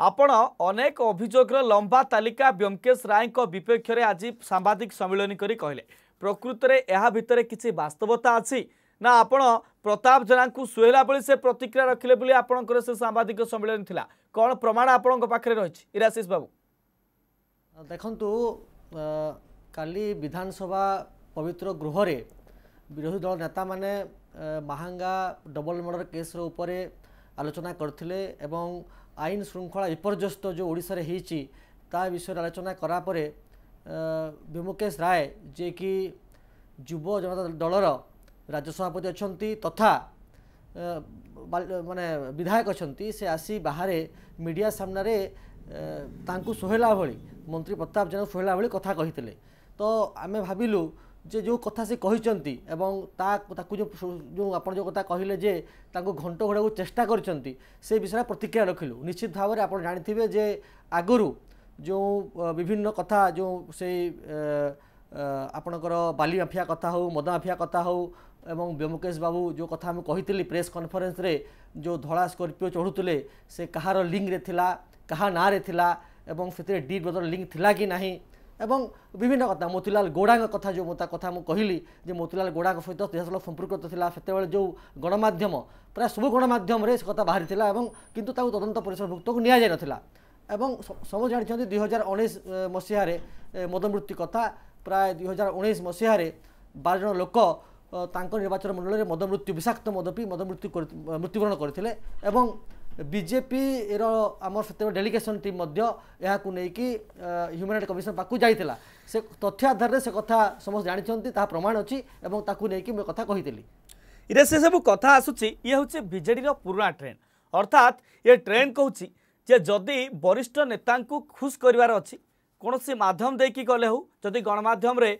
ଆପଣ ଅନେକ ଅଭିଯୋଗର ଲମ୍ବା ତାଲିକା ବ୍ୟୋମକେଶ ରାୟଙ୍କ ବିପକ୍ଷରେ ଆଜି ସାମ୍ବାଦିକ ସମ୍ମିଳନୀ କରି କହିଲେ ପ୍ରକୃତରେ ଏହା ଭିତରେ କିଛି ବାସ୍ତବତା ଅଛି ନା ଆପଣ ପ୍ରତାପ ଜେନାଙ୍କୁ ସୁହେଲା ଭଳି ସେ ପ୍ରତିକ୍ରିୟା ରଖିଲେ ବୋଲି ଆପଣଙ୍କର ସେ ସାମ୍ବାଦିକ ସମ୍ମିଳନୀ ଥିଲା କ'ଣ ପ୍ରମାଣ ଆପଣଙ୍କ ପାଖରେ ରହିଛି ଇରାଶିଷ ବାବୁ ଦେଖନ୍ତୁ କାଲି ବିଧାନସଭା ପବିତ୍ର ଗୃହରେ ବିରୋଧୀ ଦଳ ନେତାମାନେ ମାହାଙ୍ଗା ଡବଲ ମର୍ଡ଼ର କେସ୍ର ଉପରେ আলোচনা করলে এবং আইন শৃঙ্খলা বিপর্যস্ত যে ওড়শার হয়েছি তা বিষয়ে আলোচনা করা পরে ভীমকেশ রায় যে কি যুব জনতা দলর রাজ্য সভাপতি অনেক তথা মানে বিধায়ক অনেক সে আসি বাহারে মিডিয়া সামনারে তাঁকু সোহেলা ভি মন্ত্রী প্রতাপ জেনা সোহেলা ভি কথা কে তো আমি ভাবিলু ଯେ ଯେଉଁ କଥା ସେ କହିଛନ୍ତି ଏବଂ ତା ତାକୁ ଯେଉଁ ଯେଉଁ ଆପଣ ଯେଉଁ କଥା କହିଲେ ଯେ ତାଙ୍କୁ ଘଣ୍ଟ ଘୋଡ଼ାକୁ ଚେଷ୍ଟା କରିଛନ୍ତି ସେ ବିଷୟରେ ପ୍ରତିକ୍ରିୟା ରଖିଲୁ ନିଶ୍ଚିତ ଭାବରେ ଆପଣ ଜାଣିଥିବେ ଯେ ଆଗରୁ ଯେଉଁ ବିଭିନ୍ନ କଥା ଯେଉଁ ସେଇ ଆପଣଙ୍କର ବାଲି ମାଫିଆ କଥା ହେଉ ମଦ ମାଫିଆ କଥା ହେଉ ଏବଂ ବ୍ୟୋମକେଶ ବାବୁ ଯେଉଁ କଥା ଆମେ କହିଥିଲି ପ୍ରେସ୍ କନଫରେନ୍ସରେ ଯେଉଁ ଧଳା ସ୍କର୍ପିଓ ଚଢ଼ୁଥିଲେ ସେ କାହାର ଲିଙ୍କରେ ଥିଲା କାହା ନାଁରେ ଥିଲା ଏବଂ ସେଥିରେ ଡି ବ୍ରଦର ଲିଙ୍କ ଥିଲା କି ନାହିଁ এবং বিভিন্ন কথা মতিলাল গোড়াঙ্গ কথা যে কথা মু কহিলি যে মতিলাল গোড়াঙ্গ সহ তেজল সম্পৃক্ত লা সেতবে যে গণমাধ্যম প্রায় সবু গণমাধ্যমে সে কথা বাহারি এবং কিন্তু তাকে তদন্ত পরিসরভুক্ত নিয়ে যাই নাই এবং সমস্ত জাঁচান দুই হাজার উনিশ মসীহার মদমৃত্যু কথা প্রায় দুই হাজার উনিশ মসীহার বার জন লোক তাঁর নির্বাচন মণ্ডলীরে মদমৃত্যু বিষাক্ত মদপি মদমৃত্যু মৃত্যুবরণ করে এবং ବିଜେପିର ଆମର ସେତେବେଳେ ଡେଲିଗେସନ୍ ଟିମ୍ ମଧ୍ୟ ଏହାକୁ ନେଇକି ହ୍ୟୁମାନ୍ ରାଇଟ୍ କମିଶନ ପାଖକୁ ଯାଇଥିଲା ସେ ତଥ୍ୟ ଆଧାରରେ ସେ କଥା ସମସ୍ତେ ଜାଣିଛନ୍ତି ତାହା ପ୍ରମାଣ ଅଛି ଏବଂ ତାକୁ ନେଇକି ମୁଁ କଥା କହିଥିଲି ଇରେ ସେ ସବୁ କଥା ଆସୁଛି ଇଏ ହେଉଛି ବିଜେଡ଼ିର ପୁରୁଣା ଟ୍ରେଣ୍ଡ ଅର୍ଥାତ୍ ଏ ଟ୍ରେଣ୍ଡ କହୁଛି ଯେ ଯଦି ବରିଷ୍ଠ ନେତାଙ୍କୁ ଖୁସ୍ କରିବାର ଅଛି କୌଣସି ମାଧ୍ୟମ ଦେଇକି ଗଲେ ହେଉ ଯଦି ଗଣମାଧ୍ୟମରେ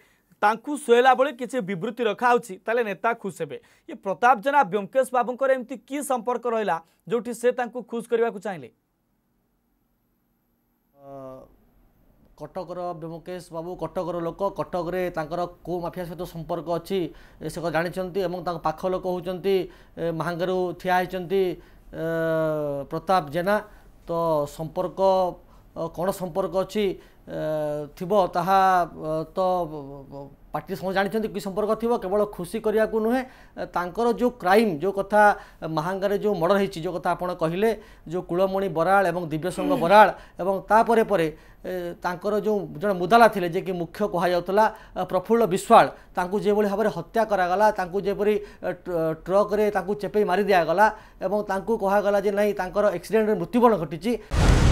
ତାଙ୍କୁ ଶୁଏଲା ଭଳି କିଛି ବିବୃତ୍ତି ରଖାହେଉଛି ତାହେଲେ ନେତା ଖୁସ୍ ହେବେ ଏ ପ୍ରତାପ ଜେନା ବ୍ୟୋମକେଶ ବାବୁଙ୍କର ଏମିତି କି ସମ୍ପର୍କ ରହିଲା ଯେଉଁଠି ସେ ତାଙ୍କୁ ଖୁସ୍ କରିବାକୁ ଚାହିଁଲେ କଟକର ବ୍ୟୋମକେଶ ବାବୁ କଟକର ଲୋକ କଟକରେ ତାଙ୍କର କେଉଁ ମାଫିଆ ସହିତ ସମ୍ପର୍କ ଅଛି ସେ ଜାଣିଛନ୍ତି ଏବଂ ତାଙ୍କ ପାଖ ଲୋକ ହେଉଛନ୍ତି ମାହାଙ୍ଗାରୁ ଠିଆ ହୋଇଛନ୍ତି ପ୍ରତାପ ଜେନା ତ ସମ୍ପର୍କ କ'ଣ ସମ୍ପର୍କ ଅଛି ଥିବ ତାହା ତ ପାର୍ଟି ସମସ୍ତେ ଜାଣିଛନ୍ତି କି ସମ୍ପର୍କ ଥିବ କେବଳ ଖୁସି କରିବାକୁ ନୁହେଁ ତାଙ୍କର ଯେଉଁ କ୍ରାଇମ୍ ଯେଉଁ କଥା ମହାଙ୍ଗାରେ ଯେଉଁ ମର୍ଡ଼ର ହେଇଛି ଯେଉଁ କଥା ଆପଣ କହିଲେ ଯେଉଁ କୁଳମଣି ବରାଳ ଏବଂ ଦିବ୍ୟସଙ୍ଗ ବରାଳ ଏବଂ ତାପରେ ପରେ ତାଙ୍କର ଯେଉଁ ଜଣେ ମୁଦାଲା ଥିଲେ ଯିଏକି ମୁଖ୍ୟ କୁହାଯାଉଥିଲା ପ୍ରଫୁଲ୍ଲ ବିଶ୍ୱାଳ ତାଙ୍କୁ ଯେଭଳି ଭାବରେ ହତ୍ୟା କରାଗଲା ତାଙ୍କୁ ଯେପରି ଟ୍ରକ୍ରେ ତାଙ୍କୁ ଚେପେଇ ମାରି ଦିଆଗଲା ଏବଂ ତାଙ୍କୁ କୁହାଗଲା ଯେ ନାହିଁ ତାଙ୍କର ଏକ୍ସିଡେଣ୍ଟରେ ମୃତ୍ୟୁବରଣ ଘଟିଛି